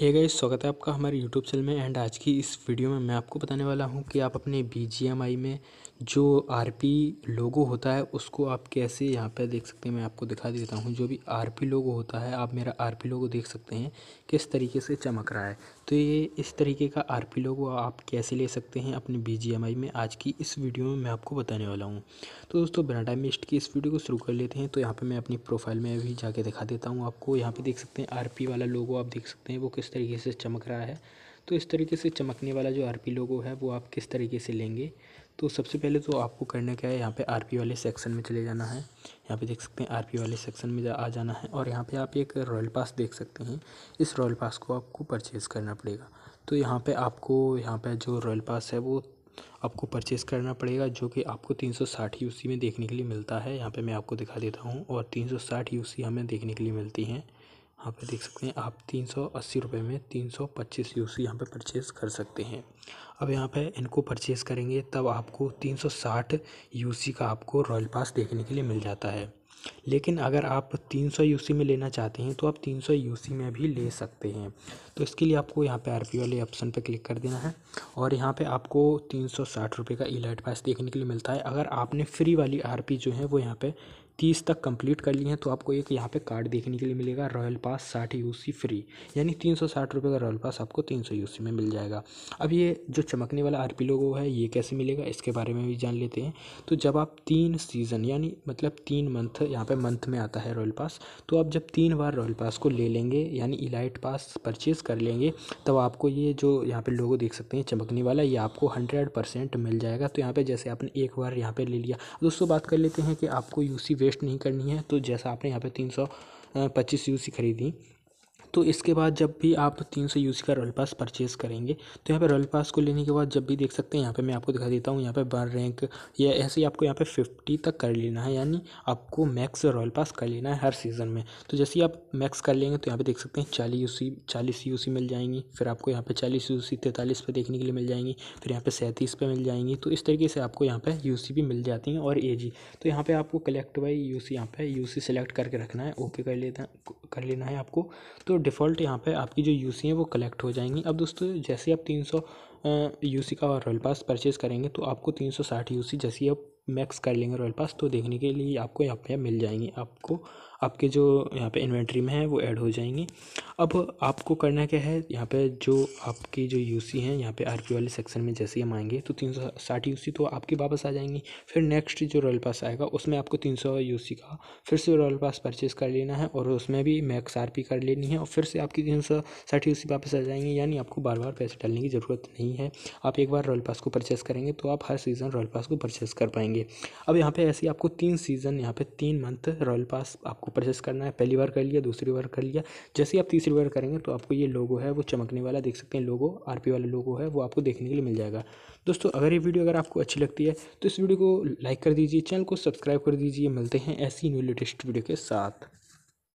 hey guys स्वागत है आपका हमारे यूट्यूब चैनल में एंड आज की इस वीडियो में मैं आपको बताने वाला हूं कि आप अपने बी में जो आर पी लोगो होता है उसको आप कैसे यहाँ पर देख सकते हैं मैं आपको दिखा देता हूँ जो भी आर पी लोगो होता है आप मेरा आर पी लोगो देख सकते हैं किस तरीके से चमक रहा है तो ये इस तरीके का आर पी लोगो आप कैसे ले सकते हैं अपने बी जी एम आई में आज की इस वीडियो में मैं आपको बताने वाला हूँ तो दोस्तों बिना टाइम वेस्ट की इस वीडियो को शुरू कर लेते हैं तो यहाँ पर मैं अपनी प्रोफाइल में भी जाके दिखा देता हूँ आपको यहाँ पर देख सकते हैं आर पी वाला लोगो आप देख सकते हैं वो किस तरीके से चमक रहा है तो इस तरीके से चमकने वाला जो आर लोगो है वो आप किस तरीके से लेंगे तो सबसे पहले तो आपको करना क्या है यहाँ पे आर वाले सेक्शन में चले जाना है यहाँ पे देख सकते हैं आर वाले सेक्शन में जा, आ जाना है और यहाँ पे आप एक रॉयल पास देख सकते हैं इस रॉयल पास को आपको परचेज़ करना पड़ेगा तो यहाँ पे आपको यहाँ पे जो रॉयल पास है वो आपको परचेज़ करना पड़ेगा जो कि आपको तीन सौ में देखने के लिए मिलता है यहाँ पर मैं आपको दिखा देता हूँ और तीन सौ हमें देखने के लिए मिलती हैं यहाँ पे देख सकते हैं आप तीन सौ अस्सी रुपये में तीन सौ पच्चीस यू सी यहाँ पे परचेस कर सकते हैं अब यहाँ पे इनको परचेस करेंगे तब आपको तीन सौ साठ यू सी का आपको रॉयल पास देखने के लिए मिल जाता है लेकिन अगर आप तीन सौ यू सी में लेना चाहते हैं तो आप तीन सौ यू सी में भी ले सकते हैं तो इसके लिए आपको यहाँ पे पी वाले ऑप्शन पर क्लिक कर देना है और यहाँ पे आपको तीन सौ साठ रुपये का ई लाइट पास देखने के लिए मिलता है अगर आपने फ्री वाली आर पी जो है वो यहाँ पे तीस तक कंप्लीट कर ली हैं तो आपको एक यहाँ पे कार्ड देखने के लिए मिलेगा रॉयल पास साठ यू फ्री यानी तीन सौ साठ रुपये का रॉयल पास आपको तीन सौ यू में मिल जाएगा अब ये जो चमकने वाला आर पी लोगो है ये कैसे मिलेगा इसके बारे में भी जान लेते हैं तो जब आप तीन सीज़न यानी मतलब तीन मंथ यहाँ पर मंथ में आता है रॉयल पास तो आप जब तीन बार रॉयल पास को ले लेंगे यानी इलाइट पास परचेज़ कर लेंगे तब आपको ये जो यहाँ पर लोगो देख सकते हैं चमकने वाला ये आपको हंड्रेड मिल जाएगा तो यहाँ पर जैसे आपने एक बार यहाँ पर ले लिया दोस्तों बात कर लेते हैं कि आपको यू सी वेस्ट नहीं करनी है तो जैसा आपने यहाँ पे तीन सौ पच्चीस यू सी खरीदी तो इसके बाद जब भी आप तीन सौ यूसी का रॉयल पास परचेस करेंगे तो यहाँ पे रॉयल पास को लेने के बाद जब भी देख सकते हैं यहाँ पे मैं आपको दिखा देता हूँ यहाँ पे बार रैंक या ऐसे ही आपको यहाँ पे फिफ्टी तक कर लेना है यानी आपको मैक्स रॉयल पास कर लेना है हर सीज़न में तो जैसे ही आप मैक्स कर लेंगे तो यहाँ पर देख सकते हैं चालीस यू सी चालीस यू सी मिल जाएंगी फिर आपको यहाँ पर चालीस यू सी तैंतालीस पे देखने के लिए मिल जाएंगी फिर यहाँ पर सैंतीस पर मिल जाएंगी तो इस तरीके से आपको यहाँ पर यू सी भी मिल जाती हैं और ए जी तो यहाँ पर आपको कलेक्ट बाई यू सी यहाँ पर यू सी सेलेक्ट करके रखना है ओके कर लेना कर लेना है आपको तो डिफ़ॉल्ट यहाँ पे आपकी जो यू है वो कलेक्ट हो जाएंगी अब दोस्तों जैसे आप तीन सौ यू का रॉयल पास परचेज़ करेंगे तो आपको तीन सौ साठ यू जैसे आप मैक्स कर लेंगे रॉयल पास तो देखने के लिए आपको यहाँ पे मिल जाएंगी आपको आपके जो यहाँ पे इन्वेंट्री में है वो ऐड हो जाएंगी अब आपको करना क्या है यहाँ पे जो आपकी जो यूसी हैं यहाँ पे आरपी वाले सेक्शन में जैसे हम आएंगे तो तीन सौ साठ यूसी तो आपके वापस आ जाएंगी फिर नेक्स्ट जो रॉयल पास आएगा उसमें आपको तीन सौ का फिर से रॉयल पास परचेज कर लेना है और उसमें भी मैक्स आर कर लेनी है और फिर से आपकी तीन सौ साठ वापस आ जाएंगी यानी आपको बार बार पैसे डालने की ज़रूरत नहीं है आप एक बार रॉयल पास को परचेस करेंगे तो आप हर सीज़न रॉयल पास को परचेस कर पाएंगे अब यहाँ पर ऐसे आपको तीन सीज़न यहाँ पर तीन मंथ रॉयल पास आपको आपको प्रोसेस करना है पहली बार कर लिया दूसरी बार कर लिया जैसे ही आप तीसरी बार करेंगे तो आपको ये लोगो है वो चमकने वाला देख सकते हैं लोगो आर वाला लोगो है वो आपको देखने के लिए मिल जाएगा दोस्तों अगर ये वीडियो अगर आपको अच्छी लगती है तो इस वीडियो को लाइक कर दीजिए चैनल को सब्सक्राइब कर दीजिए मिलते हैं ऐसी न्यू लेटेस्ट वीडियो के साथ